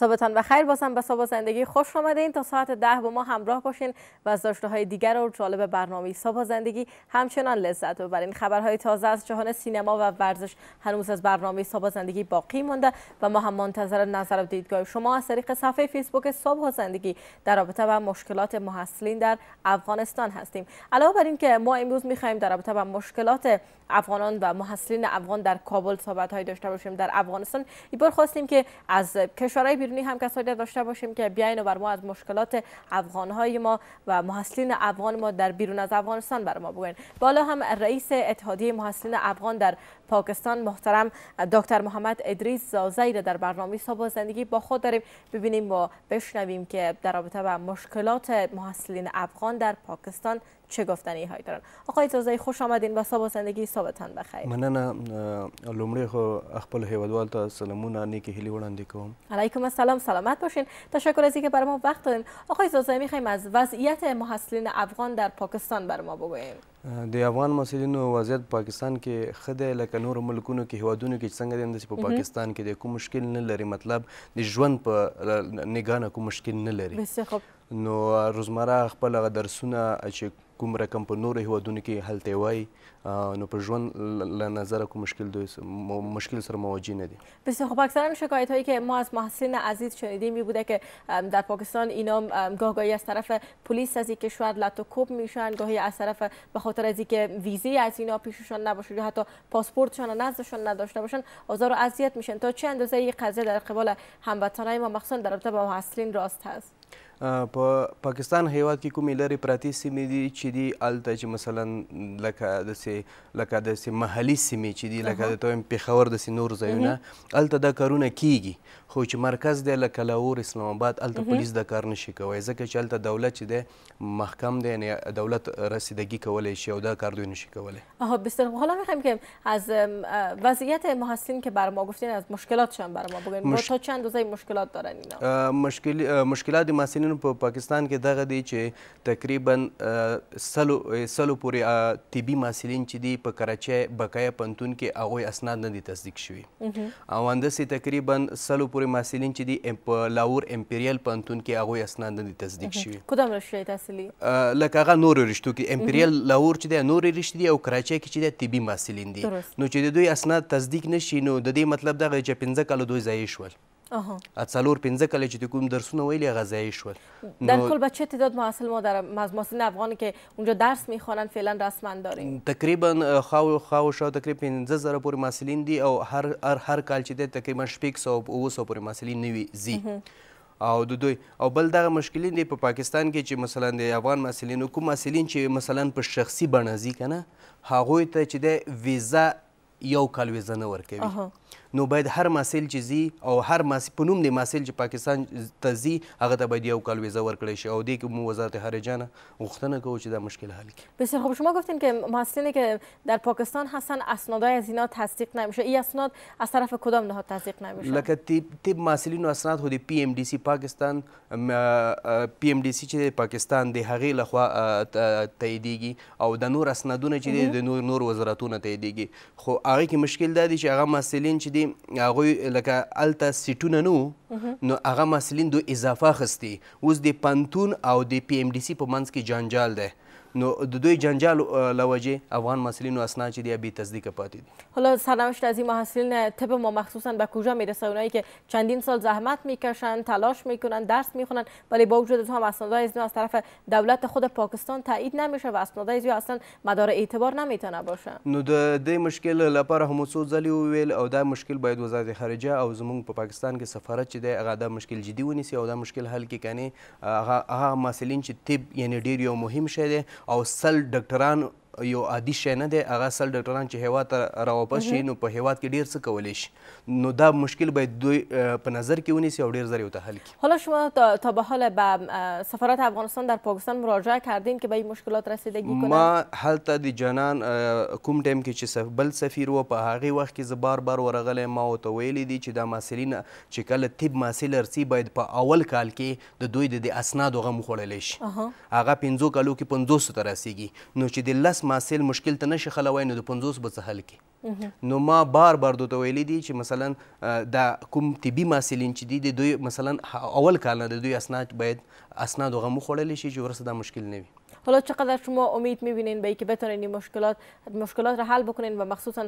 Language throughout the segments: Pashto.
صبحتان خیر بازم به صبح زندگی خوش آمدین تا ساعت ده با ما همراه باشین و از داشته های دیگر و جالب برنامه صبح زندگی همچنان لذت ببرین خبرهای تازه از جهان سینما و ورزش هنوز از برنامه صبح زندگی باقی مانده و ما هم منتظر نظر و دیدگاه شما از طریق صفحه فیسبوک صبح زندگی در رابطه با مشکلات محصلین در افغانستان هستیم علاوه بر اینکه ما امروز میخواهیم در رابطه با مشکلات افغانان و محصلین افغان در کابل صحبت های داشته باشیم در افغانستان این بار خواستیم که از کشورهای ایرانی هم کسایی داشته باشیم که بیاین و بر ما از مشکلات افغان های ما و محصلین افغان ما در بیرون از افغانستان بر ما بگوین بالا هم رئیس اتحادیه محصلین افغان در پاکستان محترم دکتر محمد ادریس زازی را در برنامه صبح زندگی با خود داریم ببینیم و بشنویم که در رابطه با مشکلات محصلین افغان در پاکستان چه گفتنی های دارن آقای زازی خوش آمدین و صبح زندگی صبحتان بخیر مننه لومړی خو خپل هیوادوال ته سلامونه هلی هیلې وړاندې کوم علیکم السلام سلامت باشین تشکر از اینکه برای ما وقت دادین آقای زازی میخوایم از وضعیت محصلین افغان در پاکستان بر ما بگوییم د افغان مسلینو وضعیت پاکستان کې خده لکه نور ملکونو کې هوادونو کې څنګه دیم د پاکستان کې د کوم مشکل نه لري مطلب د ژوند په نگانه کوم مشکل نه لري نو روزمره خپل درسونه چې کوم رقم په نور هیوادونو کې هلته وای نو په ژوند له نظر کوم مشکل دوی مشکل سره مواجه نه دی بسیار خوب اکثرا شکایت هایی که ما از محسن عزیز شنیدیم می بوده که در پاکستان اینا گاهگاهی از طرف پلیس از این کشور لاتوکوب میشن گاهی از طرف به خاطر از که ویزی از اینا پیششان نباشه یا حتی پاسپورتشان نزدشون نداشته باشن آزار و اذیت میشن تا چه اندازه این قضیه در قبال هموطنان ما مخصوصا در رابطه محصلین راست هست په پاکستان هیواد کې کومې لرې پراتې سیمې دي چې دي هلته چې مثلا لکه داسې لکه داسې محلي سیمې چې دي لکه درته وایم پېښور داسې نور ځایونه هلته دا کارونه کیږي خو چې مرکز دی لکه لاهور اسلام آباد هلته پولیس دا کار نشي کوی ځکه چې هلته دولت چې دی محکم دی یعنی دولت رسیدگی کولی شي او دا کار دوی نشي کولی بسیار حالا میخوایم که از وضعیت محسن که بر ما گفتین از مشکلاتشان بر ما بگین مش... تا چند روزه مشکلات دارن اینا مشکل... مشکلات محسنین نن په پا پاکستان کې دغه دی چې تقریبا سلو سلو پورې طبي محصلین چې دي په کراچۍ بقایا پنتون کې هغوی اسناد نه دي تصدیق شوي او همداسې تقریبا سلو پورې محصلین چې دي په لاور امپریال پنتون کې هغوی اسناد نه دي تصدیق شوي کوم رشته تحصیلي لکه هغه نور رشتو کې امپریال لاور چې دي نور رشته دي او کراچۍ کې چې دي طبي محصلین دي نو چې دوی اسناد تصدیق نشي نو د دې مطلب دغه چې 15 کال دوی ځای شول څلور پنځه کله چې کوم درسونه ویلي هغه ضایع شول در کل به چه تعداد معسل ما در مزماسین افغان که اونجا درس میخوانن فعلا رسما داریم تقریبا خاو خاو شاو تقریبا 15000 پورې محصلین دي او هر هر هر کال چې د تقریبا 600 او 200 پورې محصلین نوي زی او د دوی او بل دغه مشکلین دی په پاکستان کې چې مثلا د افغان محصلینو کوم محصلین چې مثلا په شخصي بڼه ځي کنه هغوی ته چې د ویزا یو کال ویزه نه ورکوي نو باید هر محصل چې زی او هر محصل په نوم د محصل چې پاکستان ته زی هغه ته باید یو کال ویزه ورکړی شي او دې کې مو وزارت خارجه نه غوښتنه کوو چې دا مشکل حل کړي بسیار خب شما گفتین که محصلینی که در پاکستان هستن اسنادای از اینا تصدیق نمیشه این اسناد از طرف کدام نهاد تصدیق نمیشه لکه تیب تیب محصلین و اسناد خو د پی ام ډی سی پاکستان پی ام ډی سی چې پاکستان د هغې لخوا تاییدیږي او د نور اسنادونه چې د نور نور وزارتونو تاییدیږي خو هغه کې مشکل دا دی چې هغه محصلین چې دي هغوی لکه هلته سیټونه نه نو هغه محصلین دو اضافه اخیستي اوس د پنتون او د پی ام ډي سي په منځ کې جنجال دی نو د دوی جنجال لوجه افغان محصلین و اسناد چه بی تصدیق پاتید حالا سرنوشت از این محصلین طب ما مخصوصا به کجا میرسه اونایی که چندین سال زحمت میکشن تلاش میکنن درس میخونن ولی با وجود تو هم اسنادهای از از طرف دولت خود پاکستان تایید نمیشه و اسنادهای از اصلا مدار اعتبار نمیتونه باشه نو د دې مشکل لپاره هم څو ځلې وویل او دا مشکل باید وزارت خارجه او زمونږ په پا پاکستان کې سفارت چې دی هغه دا مشکل جدي ونیسي او دا مشکل حل کې کني هغه محصلین چې طب یعنی ډیر یو مهم شی دی او سل ډاکټران یو عادي شی نه دی هغه اصل ډاکټران چې هیواد ته راواپس شي نو په هیواد کې ډیر څه کولی شي نو دا مشکل باید دوی په نظر کې ونیسي او ډیر ضرور تا حل کی حالا شما تا به حال به سفارت افغانستان در پاکستان مراجعه کردین که به این مشکلات رسیدگی کنند ما هلته د جنان کوم ټایم کې چې بل سفیر و په هغه وخت کې زه بار بار ورغلی ما ورته ویلی دي چې دا محصلین چې کله طب محصل ارسی باید په اول کال کې د دوی د اسناد هغه مخوړلی شي هغه پنځو کالو کې پنځوسو ته رسیږي نو چې د لس محصل مشکل ته نشي خلوای نو د 50 به څه حل کی نو ما بار بار دوته ویلې دي چې مثلا دا کوم طبي محصلین چې دي د دوی مثلا اول کال د دوی اسناد باید اسناد هغه مخوړل شي چې ورسره دا مشکل نه وي حالا چقدر شما امید میبینین به اینکه بتونین این مشکلات مشکلات را حل بکنین و مخصوصا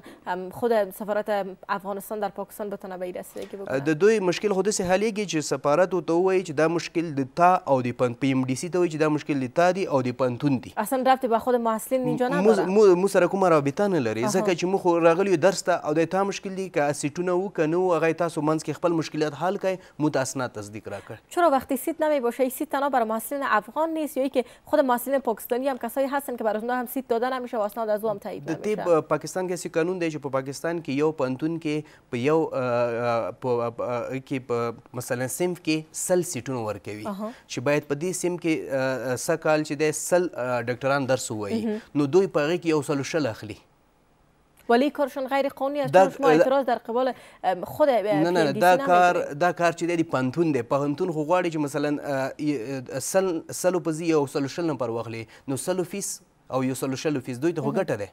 خود سفارت افغانستان در پاکستان بتونه به رسیدگی بکنه د دوی مشکل خود سه حلیږي چې سفارت ته وایي چې دا مشکل د تا او د پن پی ام ډی سی ته وایي چې دا مشکل د تا دی او د پنتون دی اصلا رابطه به خود محصلین اینجا نداره مو مو سره کومه رابطه نه لري ځکه چې مو خو راغلی درس ته او د تا مشکل دی که سیټونه و کنه هغه تاسو منځ کې خپل مشکلات حل کړئ مو تاسو تصدیق راکړ چرا وقتی سیت نمی باشه سیت تنها برای محصلین افغان نیست یا که خود محصلین پاکستانی هم کسایی هستن که برای اونها هم سیت دادن هم میشه و اسناد از او هم تایید د دې پاکستان کې سی قانون دی چې په پاکستان کې یو پنتون کې په یو کې په مثلا سیمف کې سل سیټونه ورکوي چې باید په دې سیم کې سکال چې د سل ډاکټران درس وایي نو دوی په هغه کې یو سل شل اخلي ولی کارشون غیر قانونی است چون شما اعتراض در قبال خود نه نه دا کار دا کار چې دی پنتون دی پنتون خو غواړي چې مثلا سل سلو پزی او سلو شل نه پر واخلي نو سلو فیس او یو سلو شل فیس دوی ته غټه ده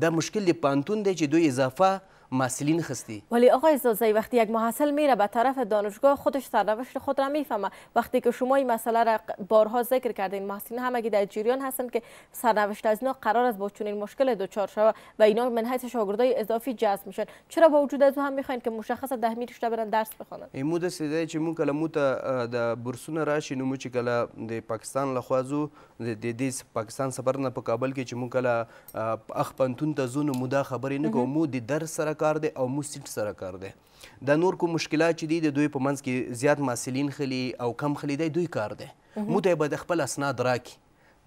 دا مشکل دی پنتون دی چې دوی اضافه مسئولین خستی ولی آقای زازی وقتی یک محصل میره به طرف دانشگاه خودش سرنوشت خود را میفهمه وقتی که شما این مسئله را بارها ذکر کردین محصلین همگی در جریان هستن که سرنوشت از اینا قرار است با چنین مشکل دچار شوه و اینا من حیث شاگردای اضافی جذب میشن چرا با وجود از هم میخواین که مشخص ده میرشته برن درس بخونن این سیده چې مون کله مو ته د برسونه راشي نو چې کله د پاکستان لخوا زو د دې پاکستان سفر نه په کابل کې چې مون کله اخ پنتون ته زونه نو مودا خبرې مو د درس کار دی او موږ سیټ سره کار دی دا نور کوم مشکلات چې دي د دوی په منځ کې زیات ماسلین خلی او کم خلی دی دوی کار دی مو ته به د خپل اسناد راکی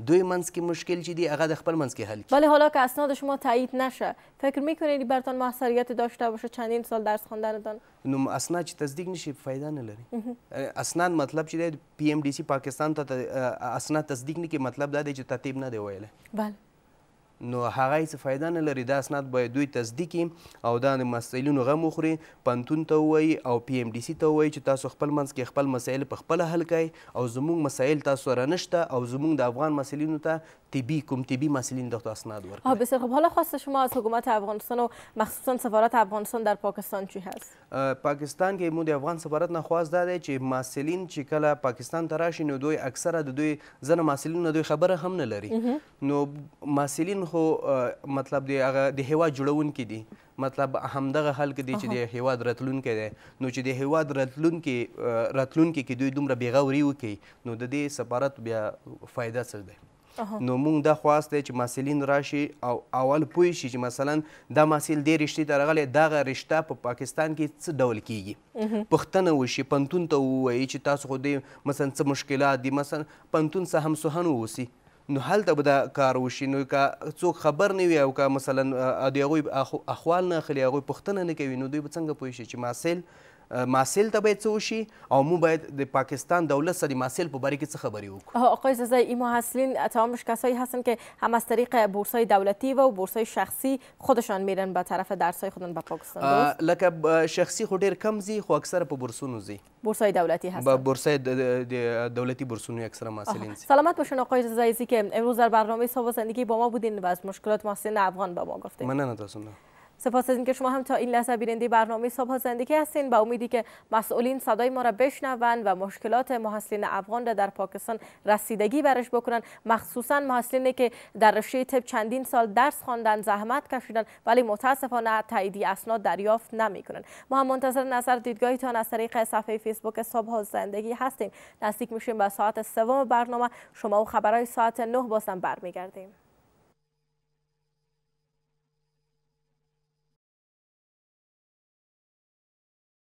دوی منځ کې مشکل چې دی هغه د خپل منځ کې حل کی ولی حالا که اسناد شما تایید نشه فکر میکنید برتان موثریت داشته باشه چندین سال درس خواندنتان نو اسناد چې تصدیق نشي فایده نه لري اسناد مطلب چې دی پی ام ډی سی پاکستان ته اسناد تصدیق نه کی مطلب دا دی چې ترتیب نه دی ویلی بله نو هغه څه فایده نه لري دا اسناد باید دوی تصدیق او دا د مسایلونو غم وخوري پنتون ته وایي او پی ایم ډی سی ته وایي چې تاسو خپل منځ کې خپل مسایل په خپل حل کړئ او زموږ مسایل تاسو رانشته او زموږ د افغان مسایلونو ته طبی کم طبی مسئلین داد اسناد ورکرد بسیار خب حالا خواست شما از حکومت افغانستان و مخصوصا سفارت افغانستان در پاکستان چی هست پاکستان کې مود افغان سفارت نه خواست داده چې مسئلین چې کله پاکستان ته راشي نو دوی اکثره د دوی زن مسئلین دوی خبره هم نه لري نو مسئلین خو مطلب دی هغه د هوا جوړون کې دي مطلب همدغه خلک دي چې د هیواد راتلونکي دی نو چې د هیواد راتلونکي راتلونکي کې دوی دومره بېغوري وکړي نو د دې سفارت بیا فایده څه دی نو مونږ د خواست دی چې مسلین راشي او اول پوه شي چې مثلا دا مسیل دې رشتې ته راغلی دغه رشته په پا پاکستان کې څه ډول کیږي پښتنه وشي پنتون ته ووایي چې تاسو خو دې مثلا څه مشکلات دي مثلا پنتون څه همسوهن واوسي نو هلته به دا کار وشي نو که څوک خبر نه وي او که مثلا د هغوی اخوال نه اخلي هغوی پوښتنه نه کوي نو دوی به څنګه پوه شي چې ماسیل ماسیل ته باید څه او مو باید د پاکستان دولت سری ماسیل په باره کې څه خبري وکړو آقای زازای ای محصلین تمامش کسایی هستن که هم از طریق بورسای دولتی و بورسای شخصی خودشان میرن به طرف درسای خودن به پاکستان لکه شخصی خو ډیر کم زی خو اکثر په بورسونو زی بورسای دولتی هستن با بورسای دولتی بورسونو اکثر محصلین زی سلامت باشون آقای زازایی که امروز در برنامه صبح زندگی با ما بودین و از مشکلات محصلین افغان به ما گفتین مننه تاسو سپاس از اینکه شما هم تا این لحظه بیننده برنامه صبح زندگی هستین با امیدی که مسئولین صدای ما را بشنوند و مشکلات محصلین افغان را در پاکستان رسیدگی برش بکنن مخصوصا محصلینی که در رشته طب چندین سال درس خواندن زحمت کشیدن ولی متاسفانه تاییدی اسناد دریافت نمیکنن ما هم منتظر نظر دیدگاهتان از طریق صفحه فیسبوک صبح زندگی هستیم نزدیک میشیم به ساعت سوم برنامه شما و خبرهای ساعت 9 بازم برمیگردیم